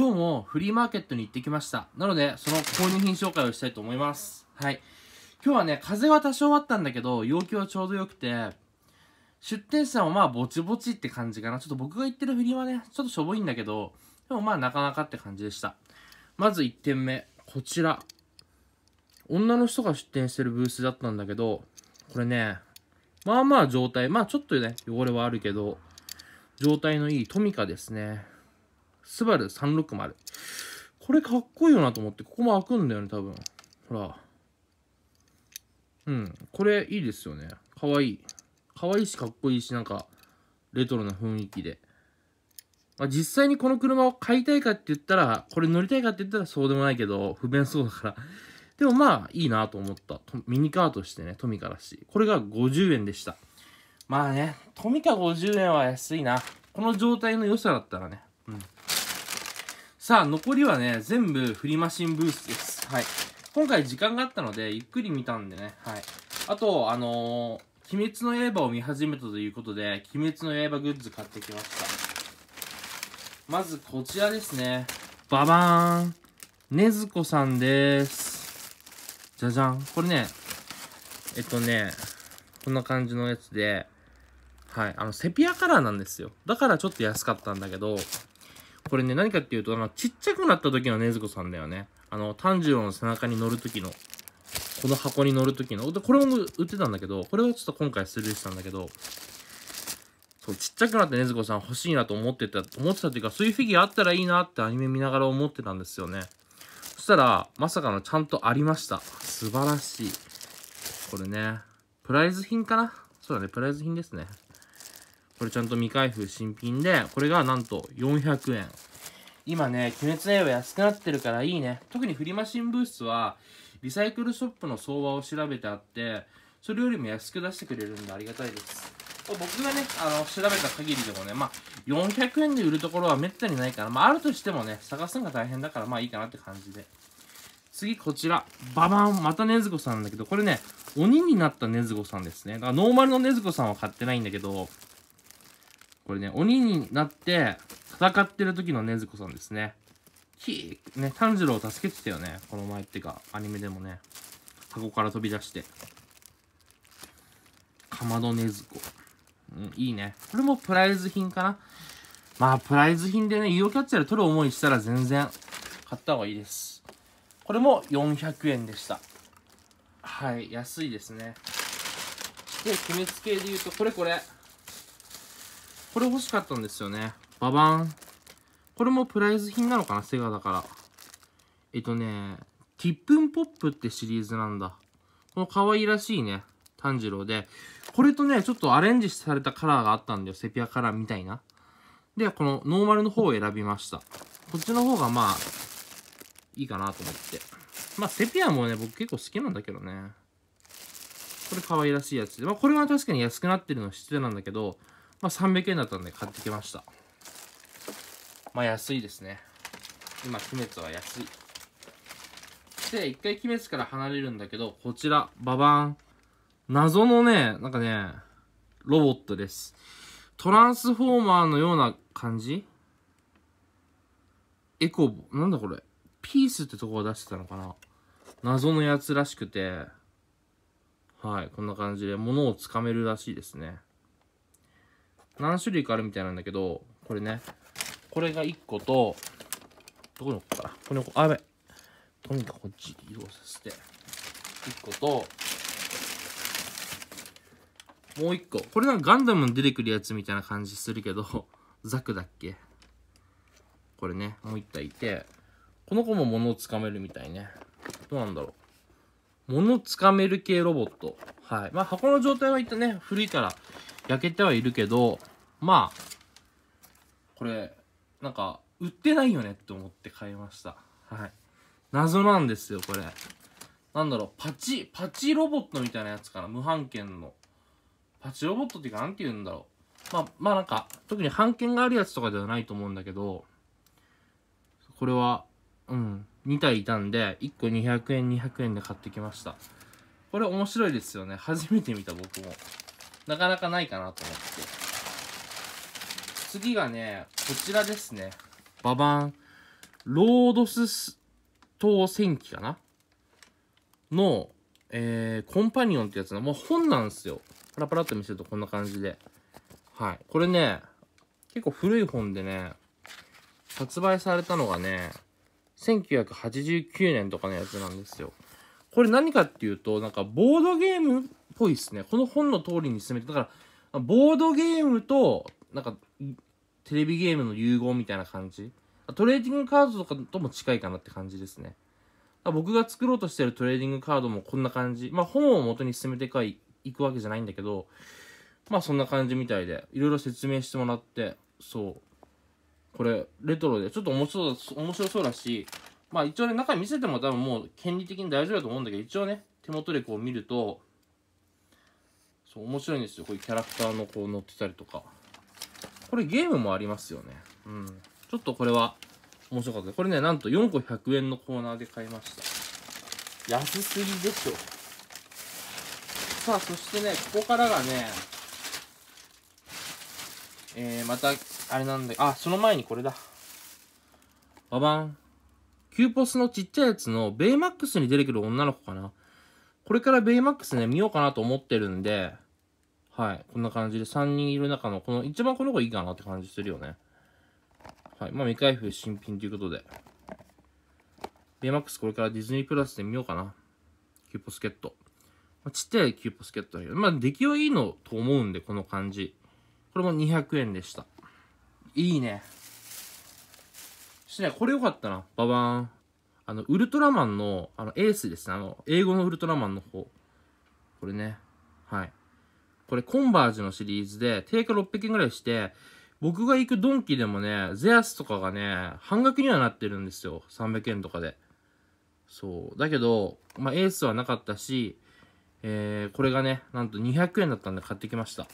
今日もフリーマーケットに行ってきました。なので、その購入品紹介をしたいと思います。はい。今日はね、風は多少あったんだけど、陽気はちょうど良くて、出店者もまあぼちぼちって感じかな。ちょっと僕が行ってるフリーはね、ちょっとしょぼいんだけど、でもまあなかなかって感じでした。まず1点目、こちら。女の人が出店してるブースだったんだけど、これね、まあまあ状態、まあちょっとね、汚れはあるけど、状態のいいトミカですね。スバル360これかっこいいよなと思って、ここも開くんだよね、多分。ほら。うん。これいいですよね。かわいい。かわいいし、かっこいいし、なんか、レトロな雰囲気で。まあ、実際にこの車を買いたいかって言ったら、これ乗りたいかって言ったらそうでもないけど、不便そうだから。でもまあ、いいなと思った。ミニカーとしてね、トミカだし。これが50円でした。まあね、トミカ50円は安いな。この状態の良さだったらね、さあ、残りはね、全部フリマシンブースです。はい。今回時間があったので、ゆっくり見たんでね。はい。あと、あのー、鬼滅の刃を見始めたということで、鬼滅の刃グッズ買ってきました。まずこちらですね。ババーン。ねずこさんです。じゃじゃん。これね、えっとね、こんな感じのやつで、はい、あの、セピアカラーなんですよ。だからちょっと安かったんだけど、これね、何かっていうと、あの、ちっちゃくなった時のねずこさんだよね。あの、炭治郎の背中に乗る時の、この箱に乗る時の、これも売ってたんだけど、これをちょっと今回スルーしたんだけど、そう、ちっちゃくなったねずこさん欲しいなと思ってた、思ってたというか、そういうフィギュアあったらいいなってアニメ見ながら思ってたんですよね。そしたら、まさかのちゃんとありました。素晴らしい。これね、プライズ品かなそうだね、プライズ品ですね。これちゃんと未開封新品で、これがなんと400円。今ね、鬼滅の刃安くなってるからいいね。特にフリマ新ブースは、リサイクルショップの相場を調べてあって、それよりも安く出してくれるんでありがたいです。僕がね、あの、調べた限りでもね、まあ、400円で売るところはめったにないから、まあ、あるとしてもね、探すのが大変だから、まあいいかなって感じで。次、こちら。ババン。またねずこさんだけど、これね、鬼になったねずこさんですね。だから、ノーマルのねずこさんは買ってないんだけど、これね、鬼になって戦ってる時のねずこさんですね。ー、ね、炭治郎を助けてたよね。この前ってか、アニメでもね。箱から飛び出して。かまどねず子。うん、いいね。これもプライズ品かな。まあ、プライズ品でね、ユーロキャッチャーで取る思いしたら全然買った方がいいです。これも400円でした。はい、安いですね。で、決め系けで言うと、これこれ。これ欲しかったんですよね。ババン。これもプライズ品なのかなセガだから。えっとね、ティップンポップってシリーズなんだ。この可愛らしいね、炭治郎で。これとね、ちょっとアレンジされたカラーがあったんだよ。セピアカラーみたいな。で、このノーマルの方を選びました。こっちの方がまあ、いいかなと思って。まあ、セピアもね、僕結構好きなんだけどね。これ可愛らしいやつで。まあ、これは確かに安くなってるのは失礼なんだけど、まあ、300円だったんで買ってきました。まあ、安いですね。今、鬼滅は安い。で、一回鬼滅から離れるんだけど、こちら、ババン。謎のね、なんかね、ロボットです。トランスフォーマーのような感じエコボ、なんだこれ。ピースってとこを出してたのかな謎のやつらしくて、はい、こんな感じで物をつかめるらしいですね。何種類かあるみたいなんだけど、これね、これが1個と、どこに置くかな。このあ、やべ。とにかくこっち移動させて。1個と、もう1個。これなんかガンダムに出てくるやつみたいな感じするけど、ザクだっけこれね、もう1体いて、この子も物をつかめるみたいね。どうなんだろう。物をつかめる系ロボット。はい。まあ箱の状態は一旦ね、古いから、焼けてはいるけど、まあ、これ、なんか、売ってないよねって思って買いました。はい。謎なんですよ、これ。なんだろう、パチ、パチロボットみたいなやつかな。無版権の。パチロボットっていうか、なんて言うんだろう。まあ、まあなんか、特に版権があるやつとかではないと思うんだけど、これは、うん、2体いたんで、1個200円、200円で買ってきました。これ面白いですよね。初めて見た僕も。なかなかないかなと思って次がねこちらですねババンロードス島戦記かなの、えー、コンパニオンってやつの、もう本なんですよ。パラパラっと見せるとこんな感じで。はい。これね、結構古い本でね、発売されたのがね、1989年とかのやつなんですよ。これ何かっていうと、なんかボードゲームっぽいですね。この本の通りに進めて、だから、ボードゲームと、なんか、テレビゲームの融合みたいな感じ。トレーディングカードとかとも近いかなって感じですね。僕が作ろうとしてるトレーディングカードもこんな感じ。まあ本を元に進めてかいいくわけじゃないんだけど、まあそんな感じみたいで、いろいろ説明してもらって、そう。これ、レトロで、ちょっと面白面白そうだし、まあ一応ね、中見せても多分もう権利的に大丈夫だと思うんだけど、一応ね、手元でこう見ると、そう、面白いんですよ。こういうキャラクターのこう乗ってたりとか。これゲームもありますよね。うん。ちょっとこれは面白かった。これね、なんと4個100円のコーナーで買いました。安すぎでしょ。さあ、そしてね、ここからがね、えー、また、あれなんだあ、その前にこれだ。ババン。キューポスのちっちゃいやつのベイマックスに出てくる女の子かな。これからベイマックスね、見ようかなと思ってるんで、はい。こんな感じで3人いる中の、この、一番この子いいかなって感じするよね。はい。まあ、未開封新品ということで。ベイマックスこれからディズニープラスで見ようかな。キューポスケット。まあ、ちっちゃいキューポスケットだけど、まあ、出来はいいのと思うんで、この感じ。これも200円でした。いいね。ちね、これ良かったな。ババーン。あの、ウルトラマンの、あの、エースですね。あの、英語のウルトラマンの方。これね。はい。これ、コンバージュのシリーズで、定価600円ぐらいして、僕が行くドンキでもね、ゼアスとかがね、半額にはなってるんですよ。300円とかで。そう。だけど、まあ、エースはなかったし、えー、これがね、なんと200円だったんで買ってきました。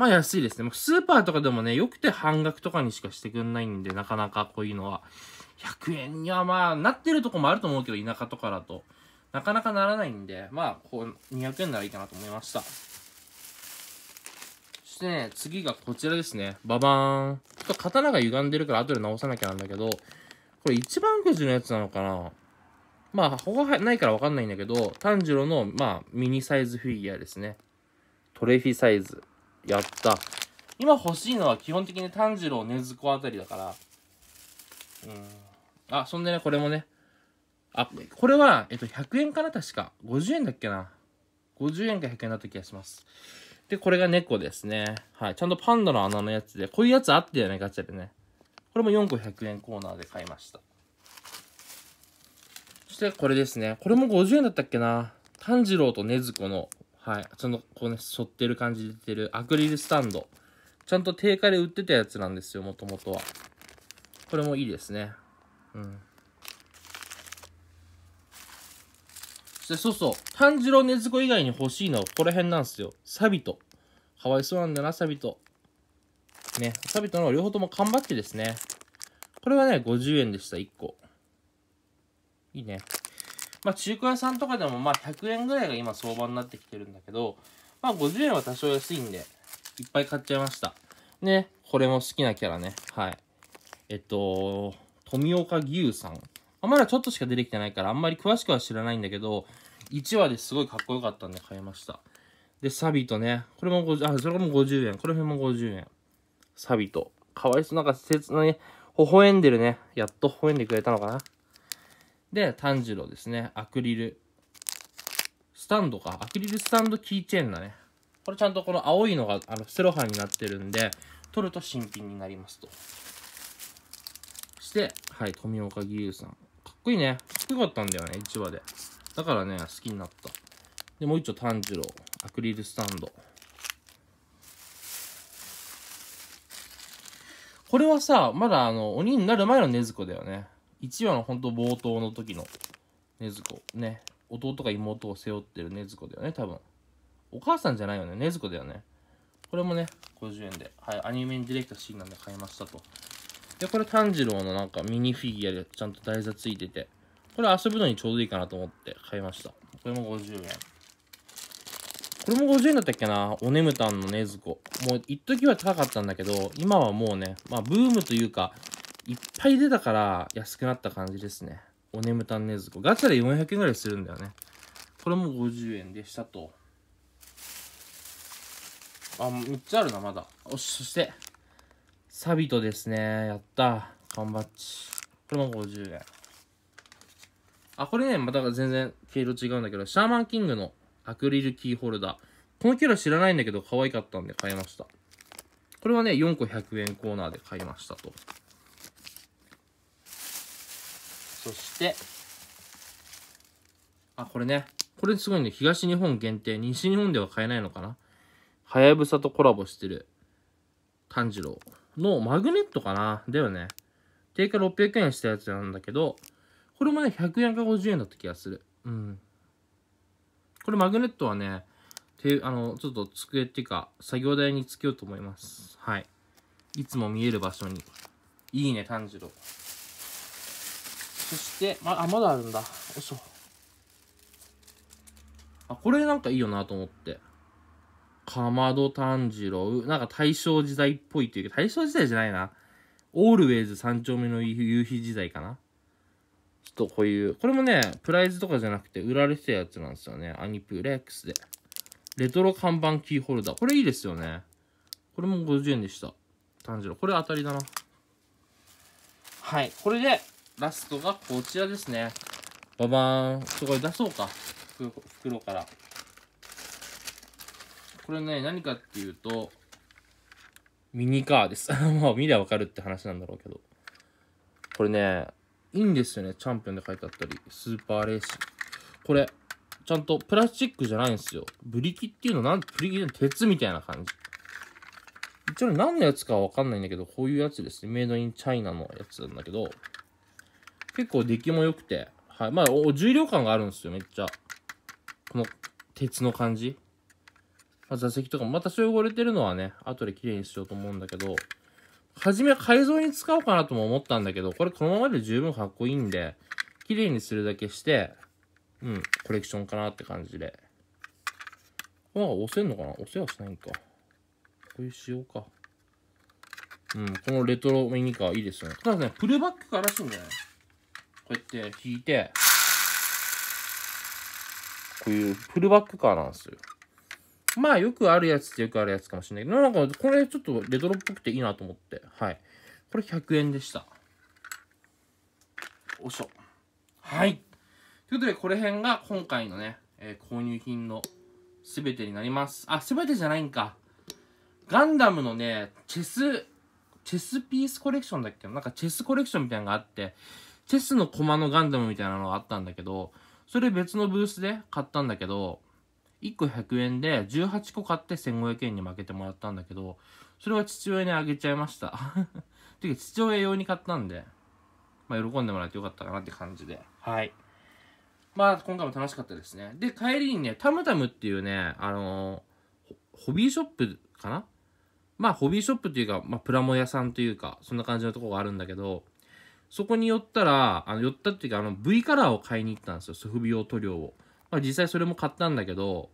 まあ安いですね。スーパーとかでもね、よくて半額とかにしかしてくんないんで、なかなかこういうのは。100円にはまあ、なってるとこもあると思うけど、田舎とかだと。なかなかならないんで、まあ、こう、200円ならいいかなと思いました。そしてね、次がこちらですね。ババーン。ちょっと刀が歪んでるから後で直さなきゃなんだけど、これ一番くじのやつなのかなまあ、他がないからわかんないんだけど、炭治郎の、まあ、ミニサイズフィギュアですね。トレフィサイズ。やった。今欲しいのは基本的に炭治郎、禰豆子あたりだから。うん。あ、そんでね、これもね。あ、これは、えっと、100円かな確か。50円だっけな。50円か100円だった気がします。で、これが猫ですね。はい。ちゃんとパンダの穴のやつで、こういうやつあったよね、ガチャでね。これも4個100円コーナーで買いました。そして、これですね。これも50円だったっけな。炭治郎と禰豆子のはい。その、こうね、反ってる感じで出てるアクリルスタンド。ちゃんと定価で売ってたやつなんですよ、もともとは。これもいいですね。うん。そそうそう。炭治郎ねずこ以外に欲しいのはこれ辺なんですよ。サビト。かわいそうなんだな、サビト。ね。サビトの両方とも缶バッジですね。これはね、50円でした、1個。いいね。まあ、中古屋さんとかでもまあ100円ぐらいが今相場になってきてるんだけど、まあ、50円は多少安いんで、いっぱい買っちゃいました。ね、これも好きなキャラね。はい。えっと、富岡牛さん。まあ、まだちょっとしか出てきてないから、あんまり詳しくは知らないんだけど、1話ですごいかっこよかったんで買いました。で、サビとね、これも50、あ、それも50円。これも50円。サビと。かわいそう。なんか、つなね、微笑んでるね。やっと微笑んでくれたのかな。で、炭治郎ですね。アクリル。スタンドか。アクリルスタンドキーチェーンだね。これちゃんとこの青いのがあのセロハンになってるんで、取ると新品になりますと。して、はい、富岡義勇さん。かっこいいね。かっこよかったんだよね、1話で。だからね、好きになった。で、もう一丁炭治郎。アクリルスタンド。これはさ、まだあの、鬼になる前の禰豆子だよね。1話の本当冒頭の時のねずこね弟が妹を背負ってるねずこだよね多分お母さんじゃないよねねずこだよねこれもね50円ではいアニメィレクターシーンなんで買いましたとでこれ炭治郎のなんかミニフィギュアでちゃんと台座ついててこれ遊ぶのにちょうどいいかなと思って買いましたこれも50円これも50円だったっけなおねむたんのねずこ。もう、一時は高かったんだけど、今はもうね、まあ、ブームというか、いっぱい出たから安くなった感じですね。おねむたんねずこ。ガチャで400円ぐらいするんだよね。これも50円でしたと。あ、3つあるな、まだ。おし、そして、サビトですね。やった。缶バッジ。これも50円。あ、これね、また全然毛色違うんだけど、シャーマンキングのアクリルキーホルダー。このキャラ知らないんだけど、可愛かったんで買いました。これはね、4個100円コーナーで買いましたと。してあこれねこれすごいね東日本限定西日本では買えないのかなはやぶさとコラボしてる炭治郎のマグネットかなだよね定価600円したやつなんだけどこれもね100円か50円だった気がするうんこれマグネットはねてあのちょっと机っていうか作業台につけようと思いますはいいつも見える場所にいいね炭治郎そして、まあ、まだあるんだ。嘘。あ、これなんかいいよなと思って。かまど炭治郎。なんか大正時代っぽいというか、大正時代じゃないな。オールウェイズ三丁目の夕日時代かな。ちょっとこういう、これもね、プライズとかじゃなくて売られてたやつなんですよね。アニプレックスで。レトロ看板キーホルダー。これいいですよね。これも50円でした。炭治郎。これ当たりだな。はい。これで、ラストがこちらですね。ババーン。すごい出そうか。袋から。これね、何かっていうと、ミニカーです。まあ、見りゃわかるって話なんだろうけど。これね、いいんですよね。チャンピオンで書いてあったり、スーパーレース。これ、ちゃんとプラスチックじゃないんですよ。ブリキっていうのなん、ブリキって鉄みたいな感じ。一応何のやつかわかんないんだけど、こういうやつですね。メイドインチャイナのやつなんだけど、結構出来も良くて。はい。まあ、重量感があるんですよ、めっちゃ。この鉄の感じ。まあ、座席とかも、またそれ汚れてるのはね、後で綺麗にしようと思うんだけど、はじめは改造に使おうかなとも思ったんだけど、これこのままで十分かっこいいんで、綺麗にするだけして、うん、コレクションかなって感じで。まあ、押せんのかな押せはしないんか。こういう仕様か。うん、このレトロミニカーいいですよね。ただね、フルバックからしいんじゃないうやって引いて、こういうフルバックカーなんですよ。まあよくあるやつってよくあるやつかもしれないけど、なんかこれちょっとレトロっぽくていいなと思って。はい。これ100円でした。おしょ。はい。ということで、これ辺が今回のね、えー、購入品の全てになります。あ、全てじゃないんか。ガンダムのね、チェス、チェスピースコレクションだっけなんかチェスコレクションみたいなのがあって、チェスの駒のガンダムみたいなのがあったんだけど、それ別のブースで買ったんだけど、1個100円で18個買って1500円に負けてもらったんだけど、それは父親にあげちゃいました。ていうか父親用に買ったんで、まあ喜んでもらえてよかったかなって感じで。はい。まあ今回も楽しかったですね。で、帰りにね、タムタムっていうね、あのー、ホビーショップかなまあホビーショップっていうか、まあプラモ屋さんというか、そんな感じのとこがあるんだけど、そこに寄ったら、あの、寄ったっていうか、あの、V カラーを買いに行ったんですよ。ソフビ用塗料を。まあ、実際それも買ったんだけど、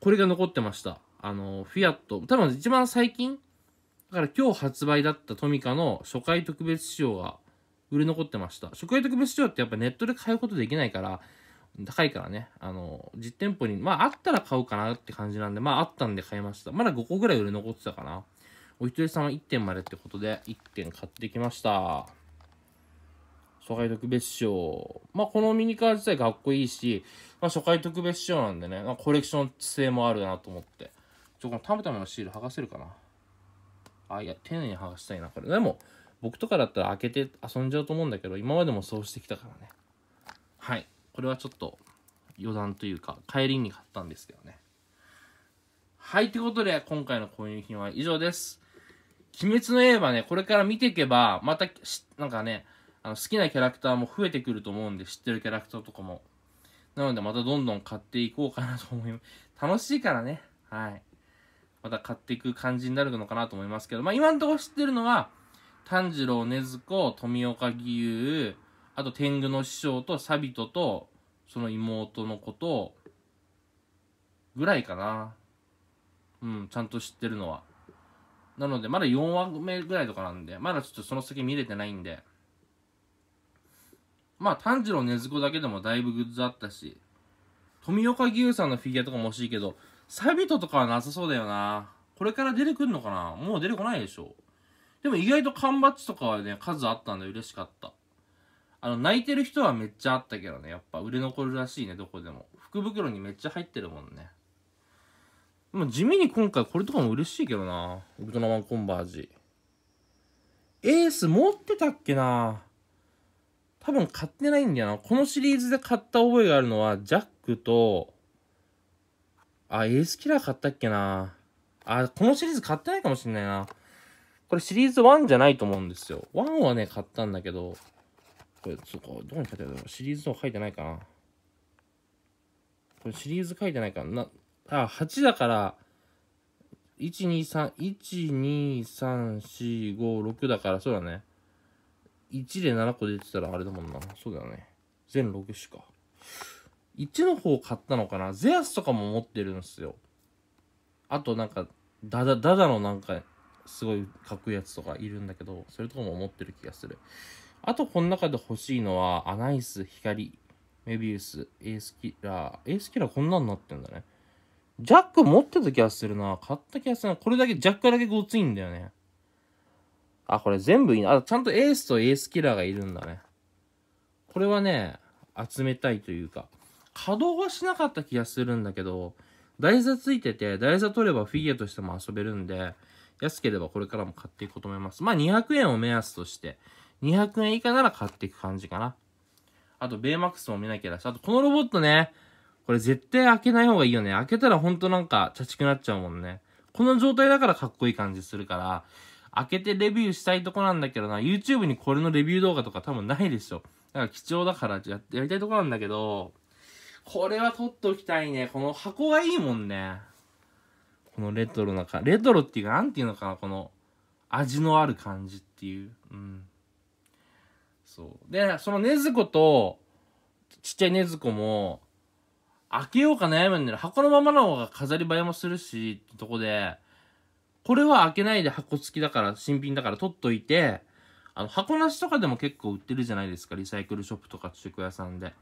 これが残ってました。あの、フィアット、多分一番最近、だから今日発売だったトミカの初回特別仕様が売れ残ってました。初回特別仕様ってやっぱネットで買うことできないから、高いからね、あの、実店舗に、まああったら買うかなって感じなんで、まああったんで買いました。まだ5個ぐらい売れ残ってたかな。お一人様1点までってことで、1点買ってきました。初回特別賞。まあ、このミニカー自体かっこいいし、まあ、初回特別賞なんでね、まあ、コレクション性もあるなと思って。ちょ、このタムタムのシール剥がせるかな。あ、いや、丁寧に剥がしたいな、これ。でも、僕とかだったら開けて遊んじゃうと思うんだけど、今までもそうしてきたからね。はい。これはちょっと余談というか、帰りに買ったんですけどね。はい、ということで、今回の購入品は以上です。鬼滅の刃ね、これから見ていけば、また、なんかね、あの好きなキャラクターも増えてくると思うんで、知ってるキャラクターとかも。なので、またどんどん買っていこうかなと思います。楽しいからね。はい。また買っていく感じになるのかなと思いますけど、まあ今んとこ知ってるのは、炭治郎、禰豆子、富岡義勇、あと天狗の師匠とサビトと、その妹のこと、ぐらいかな。うん、ちゃんと知ってるのは。なので、まだ4話目ぐらいとかなんで、まだちょっとその先見れてないんで、まあ、炭治郎禰豆子だけでもだいぶグッズあったし、富岡牛さんのフィギュアとかも欲しいけど、サビトとかはなさそうだよな。これから出てくんのかなもう出てこないでしょ。でも意外と缶バッジとかはね、数あったんで嬉しかった。あの、泣いてる人はめっちゃあったけどね、やっぱ売れ残るらしいね、どこでも。福袋にめっちゃ入ってるもんね。まあ、地味に今回これとかも嬉しいけどな。ウルトラマンコンバージ。エース持ってたっけな多分買ってないんだよな。このシリーズで買った覚えがあるのは、ジャックと、あ、エースキラー買ったっけな。あ、このシリーズ買ってないかもしんないな。これシリーズ1じゃないと思うんですよ。1はね、買ったんだけど、これ、そうか、どこに書いてあるシリーズの書いてないかな。これシリーズ書いてないかな。なあ、8だから、1、2、3、1、2、3、4、5、6だから、そうだね。1で7個出てたらあれだもんな。そうだよね。全6種か。1の方買ったのかなゼアスとかも持ってるんですよ。あとなんか、ダダ、ダダのなんか、すごいかっこいいやつとかいるんだけど、それとかも持ってる気がする。あと、この中で欲しいのは、アナイス、光、メビウス、エースキラー。エースキラーこんなんなってんだね。ジャック持ってた気がするな。買った気がするな。これだけ、ジャックだけごついんだよね。あ、これ全部いいな。あ、ちゃんとエースとエースキラーがいるんだね。これはね、集めたいというか、稼働はしなかった気がするんだけど、台座ついてて、台座取ればフィギュアとしても遊べるんで、安ければこれからも買っていこうと思います。まあ200円を目安として、200円以下なら買っていく感じかな。あと、ベイマックスも見なきゃだし、あとこのロボットね、これ絶対開けない方がいいよね。開けたらほんとなんか、茶ゃちくなっちゃうもんね。この状態だからかっこいい感じするから、開けてレビューしたいとこなんだけどな、YouTube にこれのレビュー動画とか多分ないでしょ。だから貴重だからややりたいとこなんだけど、これは取っておきたいね。この箱がいいもんね。このレトロなか、レトロっていうか、なんていうのかな、この味のある感じっていう。うん。そう。で、そのねずこと、ちっちゃいねずこも、開けようか悩むんだよ。箱のままの方が飾り映えもするし、ってとこで、これは開けないで箱付きだから、新品だから取っといて、あの、箱なしとかでも結構売ってるじゃないですか、リサイクルショップとか中古屋さんで。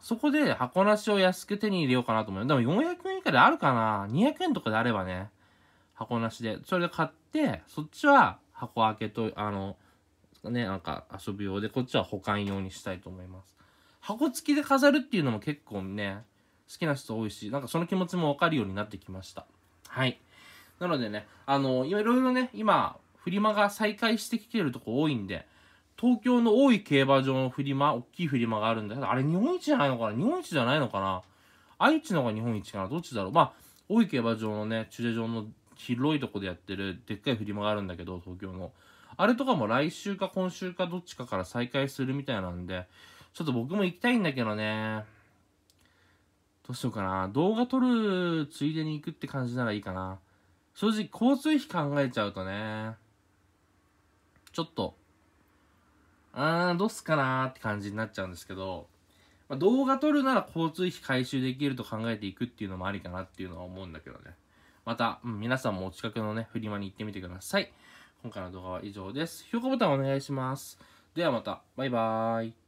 そこで箱なしを安く手に入れようかなと思う。でも400円以下であるかな ?200 円とかであればね、箱なしで。それで買って、そっちは箱開けと、あの、ね、なんか遊び用で、こっちは保管用にしたいと思います。箱付きで飾るっていうのも結構ね、好きな人多いし、なんかその気持ちもわかるようになってきました。はい。なのでね、あの、いろいろね、今、フリマが再開してきてるとこ多いんで、東京の多い競馬場のフリマ、大きいフリマがあるんだけど、あれ日本一じゃないのかな日本一じゃないのかな愛知の方が日本一かなどっちだろうまあ、多い競馬場のね、駐車場の広いとこでやってるでっかいフリマがあるんだけど、東京の。あれとかも来週か今週かどっちかから再開するみたいなんで、ちょっと僕も行きたいんだけどね。どうしようかな。動画撮るついでに行くって感じならいいかな。正直交通費考えちゃうとね、ちょっと、あーどうすかなーって感じになっちゃうんですけど、まあ、動画撮るなら交通費回収できると考えていくっていうのもありかなっていうのは思うんだけどね。また、うん、皆さんもお近くのね、フリマに行ってみてください。今回の動画は以上です。評価ボタンお願いします。ではまた、バイバーイ。